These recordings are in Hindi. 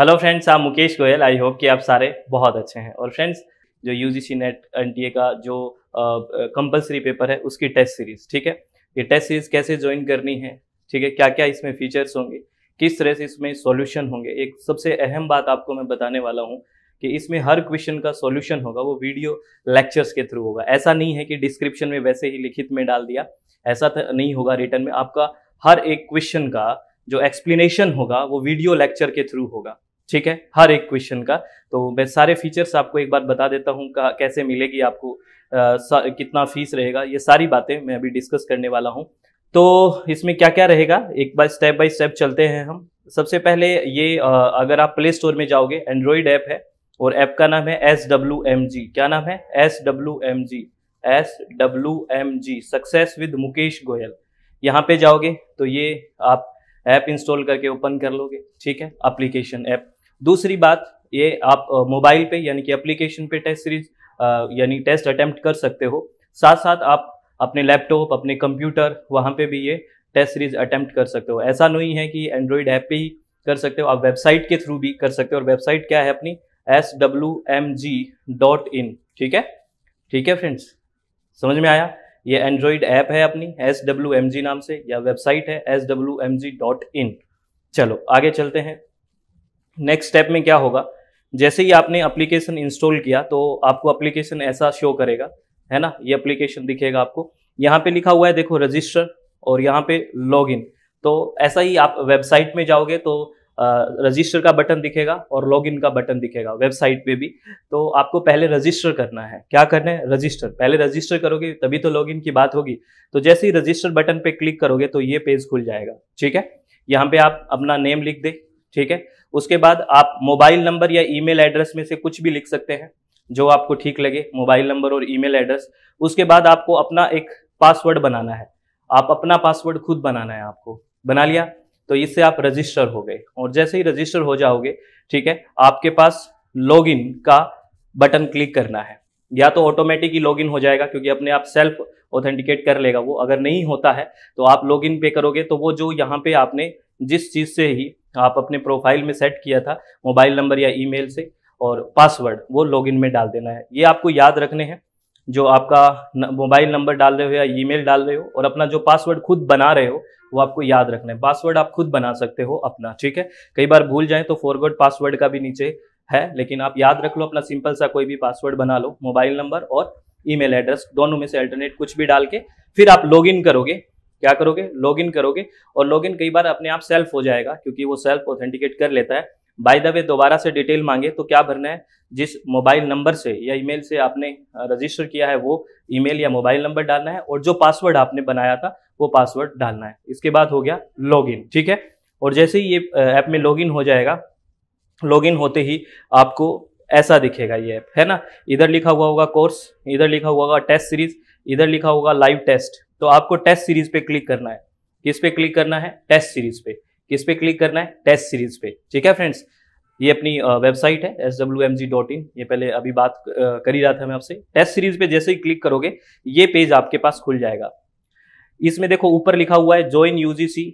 हेलो फ्रेंड्स आप मुकेश गोयल आई होप कि आप सारे बहुत अच्छे हैं और फ्रेंड्स जो U G C NET N T A का जो कंपलसरी पेपर है उसकी टेस्ट सीरीज ठीक है ये टेस्ट सीरीज कैसे ज्वाइन करनी है ठीक है क्या क्या इसमें फीचर्स होंगे किस तरह से इसमें सॉल्यूशन होंगे एक सबसे अहम बात आपको मैं बताने वाला हूँ कि इसमें हर क्वेश्चन का सॉल्यूशन होगा वो वीडियो लेक्चर्स के थ्रू होगा ऐसा नहीं है कि डिस्क्रिप्शन में वैसे ही लिखित में डाल दिया ऐसा नहीं होगा रिटर्न में आपका हर एक क्वेश्चन का जो एक्सप्लेनेशन होगा वो वीडियो लेक्चर के थ्रू होगा ठीक है हर एक क्वेश्चन का तो मैं सारे फीचर्स आपको एक बार बता देता हूँ कैसे मिलेगी आपको आ, कितना फीस रहेगा ये सारी बातें मैं अभी डिस्कस करने वाला हूँ तो इसमें क्या क्या रहेगा एक बार स्टेप बाय स्टेप चलते हैं हम सबसे पहले ये आ, अगर आप प्ले स्टोर में जाओगे एंड्रॉयड ऐप है और ऐप का नाम है एस डब्ल्यू एम जी क्या नाम है S W M G S W M G success with Mukesh Goyal यहाँ पे जाओगे तो ये आप ऐप इंस्टॉल करके ओपन कर लोगे ठीक है एप्लीकेशन ऐप दूसरी बात ये आप मोबाइल पे यानी कि एप्लीकेशन पे टेस्ट सीरीज यानी टेस्ट अटेम्प्ट कर सकते हो साथ साथ आप अपने लैपटॉप अपने कंप्यूटर वहाँ पे भी ये टेस्ट सीरीज अटेम्प्ट कर सकते हो ऐसा नहीं है कि एंड्रॉयड ऐप पे ही कर सकते हो आप वेबसाइट के थ्रू भी कर सकते हो और वेबसाइट क्या है अपनी S W M G dot in ठीक है ठीक है फ्रेंड्स समझ में आया ये एंड्रॉयड ऐप है अपनी एस डब्ल्यू एम जी नाम से या वेबसाइट है S W M G dot in चलो आगे चलते हैं नेक्स्ट स्टेप में क्या होगा जैसे ही आपने एप्लीकेशन इंस्टॉल किया तो आपको एप्लीकेशन ऐसा शो करेगा है ना ये एप्लीकेशन दिखेगा आपको यहाँ पे लिखा हुआ है देखो रजिस्टर और यहाँ पे लॉगिन तो ऐसा ही आप वेबसाइट में जाओगे तो रजिस्टर का बटन दिखेगा और लॉगिन का बटन दिखेगा वेबसाइट पे भी तो आपको पहले रजिस्टर करना है क्या करना है रजिस्टर पहले रजिस्टर करोगे तभी तो लॉगिन की बात होगी तो जैसे ही रजिस्टर बटन पे क्लिक करोगे तो ये पेज खुल जाएगा ठीक है यहाँ पे आप अपना नेम लिख दे ठीक है उसके बाद आप मोबाइल नंबर या ईमेल एड्रेस में से कुछ भी लिख सकते हैं जो आपको ठीक लगे मोबाइल नंबर और ईमेल एड्रेस उसके बाद आपको अपना एक पासवर्ड बनाना है आप अपना पासवर्ड खुद बनाना है आपको बना लिया तो इससे आप रजिस्टर हो गए और जैसे ही रजिस्टर हो जाओगे ठीक है आपके पास लॉगिन का बटन क्लिक करना है या तो ऑटोमेटिक ही लॉगिन हो जाएगा क्योंकि अपने आप सेल्फ ऑथेंटिकेट कर लेगा वो अगर नहीं होता है तो आप लॉगिन पे करोगे तो वो जो यहाँ पे आपने जिस चीज़ से ही आप अपने प्रोफाइल में सेट किया था मोबाइल नंबर या ईमेल से और पासवर्ड वो लॉगिन में डाल देना है ये आपको याद रखने हैं जो आपका मोबाइल नंबर डाल रहे हो या ईमेल डाल रहे हो और अपना जो पासवर्ड खुद बना रहे हो वो आपको याद रखना है पासवर्ड आप खुद बना सकते हो अपना ठीक है कई बार भूल जाए तो फॉरवर्ड पासवर्ड का भी नीचे है लेकिन आप याद रख लो अपना सिंपल सा कोई भी पासवर्ड बना लो मोबाइल नंबर और ईमेल एड्रेस दोनों में से अल्टरनेट कुछ भी डाल के फिर आप लॉग इन करोगे क्या करोगे लॉग इन करोगे और लॉग इन कई बार अपने आप सेल्फ हो जाएगा क्योंकि वो सेल्फ ऑथेंटिकेट कर लेता है बाय द वे दोबारा से डिटेल मांगे तो क्या भरना है जिस मोबाइल नंबर से या ईमेल से आपने रजिस्टर किया है वो ईमेल या मोबाइल नंबर डालना है और जो पासवर्ड आपने बनाया था वो पासवर्ड डालना है इसके बाद हो गया लॉगिन ठीक है और जैसे ही ये ऐप में लॉगिन हो जाएगा लॉगिन होते ही आपको ऐसा दिखेगा ये ऐप है ना इधर लिखा हुआ होगा कोर्स इधर लिखा हुआ होगा टेस्ट सीरीज इधर लिखा होगा लाइव टेस्ट तो आपको टेस्ट सीरीज पे क्लिक करना है किस पे क्लिक करना है टेस्ट सीरीज पे किस पे क्लिक करना है टेस्ट सीरीज पे ठीक है फ्रेंड्स ये अपनी वेबसाइट है S W M G dot in ये पहले अभी बात कर ही रहा था मैं आपसे टेस्ट सीरीज पे जैसे ही क्लिक करोगे ये पेज आपके पास खुल जाएगा इसमें देखो ऊपर लिखा हुआ है join U G C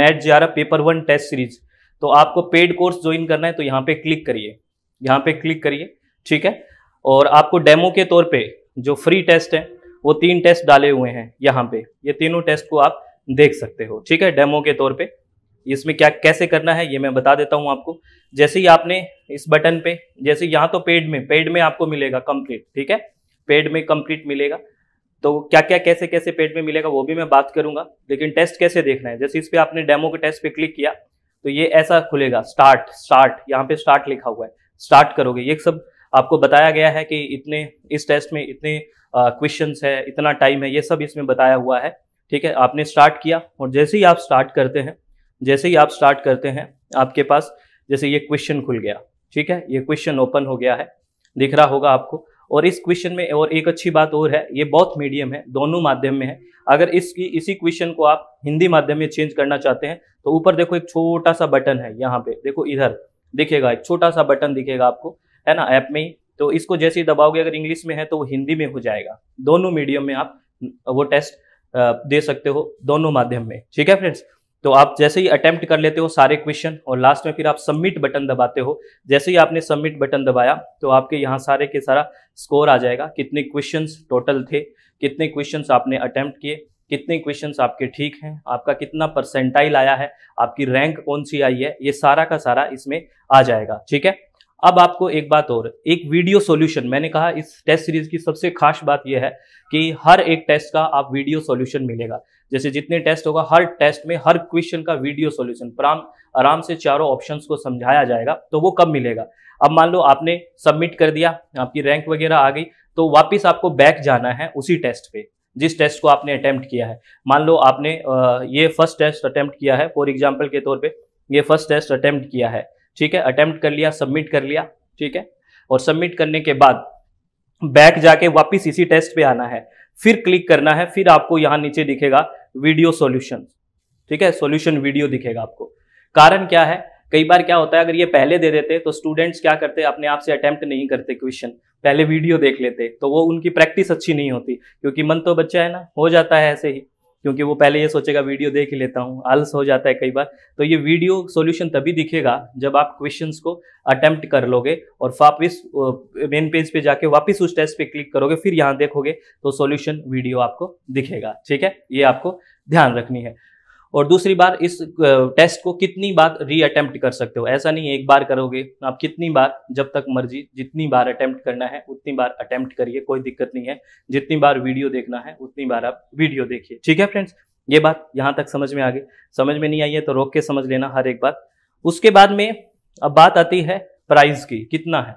NET G R paper one test series तो आपको पेड कोर्स ज्वाइन करना है तो यहाँ पे क्लिक करिए यहाँ पे क्लिक करिए ठीक है और आपको डेमो के तौर पे जो फ्री टेस्ट है वो तीन टेस्ट डाले हुए हैं यहाँ पे ये तीनों टेस्ट को आप देख सकते हो ठीक है डेमो के तौर पे इसमें क्या कैसे करना है ये मैं बता देता हूँ आपको जैसे ही आपने इस बटन पे जैसे यहाँ तो पेड में पेड में आपको मिलेगा कंप्लीट ठीक है पेड में कंप्लीट मिलेगा तो क्या क्या कैसे कैसे पेड में मिलेगा वो भी मैं बात करूंगा लेकिन टेस्ट कैसे देखना है जैसे इस पर आपने डेमो के टेस्ट पे क्लिक किया तो ये ऐसा खुलेगा स्टार्ट स्टार्ट यहाँ पे स्टार्ट लिखा हुआ है स्टार्ट करोगे ये सब आपको बताया गया है कि इतने इस टेस्ट में इतने क्वेश्चन है इतना टाइम है ये सब इसमें बताया हुआ है ठीक है आपने स्टार्ट किया और जैसे ही आप स्टार्ट करते हैं जैसे ही आप स्टार्ट करते हैं आपके पास जैसे ये क्वेश्चन खुल गया ठीक है ये क्वेश्चन ओपन हो गया है दिख रहा होगा आपको और इस क्वेश्चन में और एक अच्छी बात और है ये बहुत मीडियम है दोनों माध्यम में है अगर इसकी इसी क्वेश्चन को आप हिंदी माध्यम में चेंज करना चाहते हैं तो ऊपर देखो एक छोटा सा बटन है यहाँ पे देखो इधर दिखेगा एक छोटा सा बटन दिखेगा आपको है ना ऐप में ही तो इसको जैसे ही दबाओगे अगर इंग्लिश में है तो वो हिंदी में हो जाएगा दोनों मीडियम में आप वो टेस्ट दे सकते हो दोनों माध्यम में ठीक है फ्रेंड्स तो आप जैसे ही अटेम्प्ट कर लेते हो सारे क्वेश्चन और लास्ट में फिर आप सबमिट बटन दबाते हो जैसे ही आपने सबमिट बटन दबाया तो आपके यहाँ सारे के सारा स्कोर आ जाएगा कितने क्वेश्चंस टोटल थे कितने क्वेश्चंस आपने अटेम्प्ट किए कितने क्वेश्चंस आपके ठीक हैं आपका कितना परसेंटाइल आया है आपकी रैंक कौन सी आई है ये सारा का सारा इसमें आ जाएगा ठीक है अब आपको एक बात और एक वीडियो सॉल्यूशन मैंने कहा इस टेस्ट सीरीज की सबसे खास बात यह है कि हर एक टेस्ट का आप वीडियो सॉल्यूशन मिलेगा जैसे जितने टेस्ट होगा हर टेस्ट में हर क्वेश्चन का वीडियो सॉल्यूशन आराम से चारों ऑप्शंस को समझाया जाएगा तो वो कब मिलेगा अब मान लो आपने सबमिट कर दिया आपकी रैंक वगैरह आ गई तो वापिस आपको बैक जाना है उसी टेस्ट पे जिस टेस्ट को आपने अटैम्प्ट किया है मान लो आपने ये फर्स्ट टेस्ट अटैम्प्ट किया है फॉर एग्जाम्पल के तौर पर ये फर्स्ट टेस्ट अटैम्प्ट किया है ठीक है अटेम्प्ट कर लिया सबमिट कर लिया ठीक है और सबमिट करने के बाद बैक जाके वापिस इसी टेस्ट पे आना है फिर क्लिक करना है फिर आपको यहाँ नीचे दिखेगा वीडियो सोल्यूशन ठीक है सोल्यूशन वीडियो दिखेगा आपको कारण क्या है कई बार क्या होता है अगर ये पहले दे देते तो स्टूडेंट्स क्या करते अपने आप से अटेम्प्ट नहीं करते क्वेश्चन पहले वीडियो देख लेते तो वो उनकी प्रैक्टिस अच्छी नहीं होती क्योंकि मन तो बच्चा है ना हो जाता है ऐसे ही क्योंकि वो पहले ये सोचेगा वीडियो देख ही लेता हूँ आलस हो जाता है कई बार तो ये वीडियो सॉल्यूशन तभी दिखेगा जब आप क्वेश्चन को अटेम्प्ट कर लोगे और वापिस मेन पेज पे जाके वापिस उस टेस्ट पे क्लिक करोगे फिर यहाँ देखोगे तो सॉल्यूशन वीडियो आपको दिखेगा ठीक है ये आपको ध्यान रखनी है और दूसरी बार इस टेस्ट को कितनी बार रीअटेम्प्ट कर सकते हो ऐसा नहीं एक बार करोगे आप कितनी बार जब तक मर्जी जितनी बार अटेम्प्ट करना है उतनी बार अटेम्प्ट करिए कोई दिक्कत नहीं है जितनी बार वीडियो देखना है उतनी बार आप वीडियो देखिए ठीक है फ्रेंड्स ये बात यहाँ तक समझ में आ गई समझ में नहीं आई है तो रोक के समझ लेना हर एक बात उसके बाद में अब बात आती है प्राइस की कितना है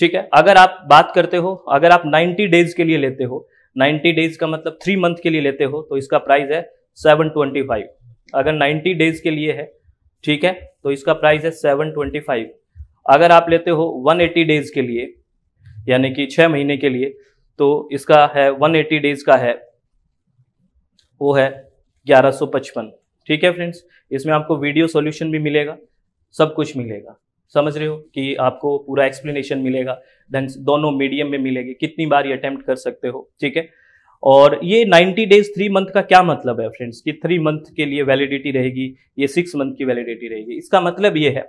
ठीक है अगर आप बात करते हो अगर आप 90 डेज के लिए लेते हो 90 डेज का मतलब थ्री मंथ के लिए लेते हो तो इसका प्राइस है 725 अगर 90 डेज के लिए है ठीक है तो इसका प्राइस है 725 अगर आप लेते हो 180 डेज के लिए यानी कि छः महीने के लिए तो इसका है 180 डेज का है वो है 1155 ठीक है फ्रेंड्स इसमें आपको वीडियो सॉल्यूशन भी मिलेगा सब कुछ मिलेगा समझ रहे हो कि आपको पूरा एक्सप्लेनेशन मिलेगा देन दोनों मीडियम में मिलेगी कितनी बार ये अटैम्प्ट कर सकते हो ठीक है और ये 90 डेज थ्री मंथ का क्या मतलब है फ्रेंड्स कि थ्री मंथ के लिए वैलिडिटी रहेगी ये सिक्स मंथ की वैलिडिटी रहेगी इसका मतलब ये है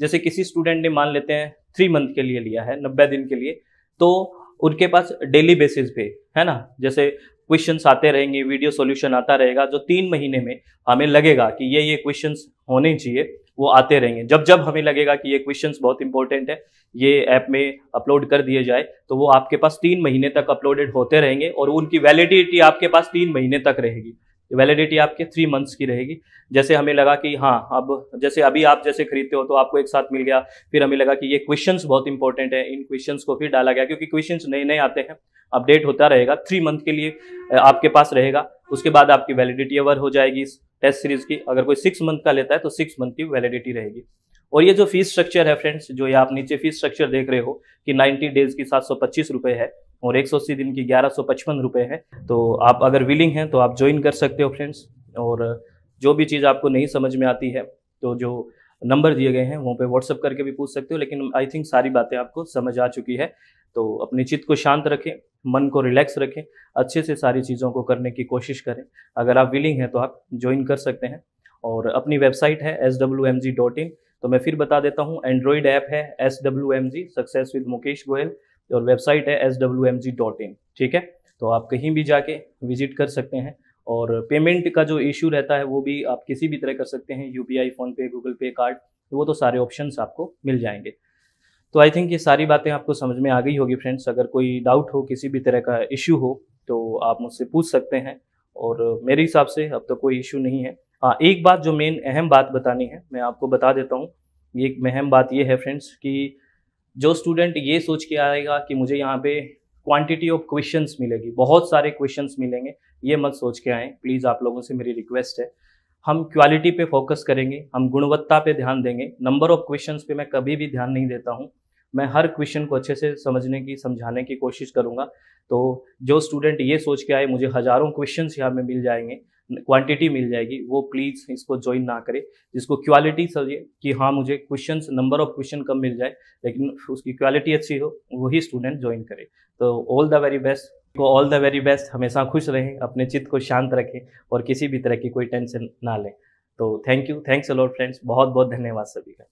जैसे किसी स्टूडेंट ने मान लेते हैं थ्री मंथ के लिए लिया है नब्बे दिन के लिए तो उनके पास डेली बेसिस पे है ना जैसे क्वेश्चंस आते रहेंगे वीडियो सॉल्यूशन आता रहेगा जो तीन महीने में हमें लगेगा कि ये ये क्वेश्चंस होने चाहिए वो आते रहेंगे जब जब हमें लगेगा कि ये क्वेश्चंस बहुत इंपॉर्टेंट है ये ऐप में अपलोड कर दिए जाए तो वो आपके पास तीन महीने तक अपलोडेड होते रहेंगे और उनकी वैलिडिटी आपके पास तीन महीने तक रहेगी वैलिडिटी आपके थ्री मंथ्स की रहेगी जैसे हमें लगा कि हाँ अब जैसे अभी आप जैसे खरीदते हो तो आपको एक साथ मिल गया फिर हमें लगा कि ये क्वेश्चंस बहुत इंपॉर्टेंट है इन क्वेश्चंस को फिर डाला गया क्योंकि क्वेश्चंस नए नए आते हैं अपडेट होता रहेगा थ्री मंथ के लिए आपके पास रहेगा उसके बाद आपकी वैलिडिटी अवर हो जाएगी इस टेस्ट सीरीज की अगर कोई सिक्स मंथ का लेता है तो सिक्स मंथ की वैलिडिटी रहेगी और ये जो फीस स्ट्रक्चर है फ्रेंड्स जो ये आप नीचे फीस स्ट्रक्चर देख रहे हो कि 90 डेज की सात सौ पच्चीस रुपये है और एक सौ अस्सी दिन की ग्यारह सौ पचपन रुपये है तो आप अगर विलिंग हैं तो आप ज्वाइन कर सकते हो फ्रेंड्स और जो भी चीज़ आपको नहीं समझ में आती है तो जो नंबर दिए गए हैं वहाँ पे व्हाट्सअप करके भी पूछ सकते हो लेकिन आई थिंक सारी बातें आपको समझ आ चुकी है तो अपने चित्त को शांत रखें मन को रिलैक्स रखें अच्छे से सारी चीज़ों को करने की कोशिश करें अगर आप विलिंग हैं तो आप ज्वाइन कर सकते हैं और अपनी वेबसाइट है S W M G dot in तो मैं फिर बता देता हूँ एंड्रॉयड ऐप है S W M G success with Mukesh Goyal और वेबसाइट है S W M G dot in ठीक है तो आप कहीं भी जाके विजिट कर सकते हैं और पेमेंट का जो इशू रहता है वो भी आप किसी भी तरह कर सकते हैं U P I PhonePe Google pay card तो वो तो सारे ऑप्शन आपको मिल जाएंगे तो आई थिंक ये सारी बातें आपको समझ में आ गई होगी फ्रेंड्स अगर कोई डाउट हो किसी भी तरह का इशू हो तो आप मुझसे पूछ सकते हैं और मेरे हिसाब से अब तो कोई इशू नहीं है हाँ एक बात जो मेन अहम बात बतानी है मैं आपको बता देता हूँ ये एक अहम बात ये है फ्रेंड्स कि जो स्टूडेंट ये सोच के आएगा कि मुझे यहाँ पे क्वांटिटी ऑफ क्वेश्चंस मिलेगी बहुत सारे क्वेश्चंस मिलेंगे ये मत सोच के आए प्लीज़ आप लोगों से मेरी रिक्वेस्ट है हम क्वालिटी पे फोकस करेंगे हम गुणवत्ता पे ध्यान देंगे नंबर ऑफ क्वेश्चंस पे मैं कभी भी ध्यान नहीं देता हूँ मैं हर क्वेश्चन को अच्छे से समझने की समझाने की कोशिश करूँगा तो जो स्टूडेंट ये सोच के आए मुझे हज़ारों क्वेश्चन यहाँ में मिल जाएंगे क्वांटिटी मिल जाएगी वो प्लीज़ इसको ज्वाइन ना करें जिसको क्वालिटी समझिए कि हाँ मुझे क्वेश्चन नंबर ऑफ क्वेश्चन कम मिल जाए लेकिन उसकी क्वालिटी अच्छी हो वही स्टूडेंट ज्वाइन करे तो ऑल द वेरी बेस्ट को ऑल द वेरी बेस्ट हमेशा खुश रहें अपने चित्त को शांत रखें और किसी भी तरह की कोई टेंशन ना लें तो thank you thanks a lot friends बहुत बहुत धन्यवाद सभी का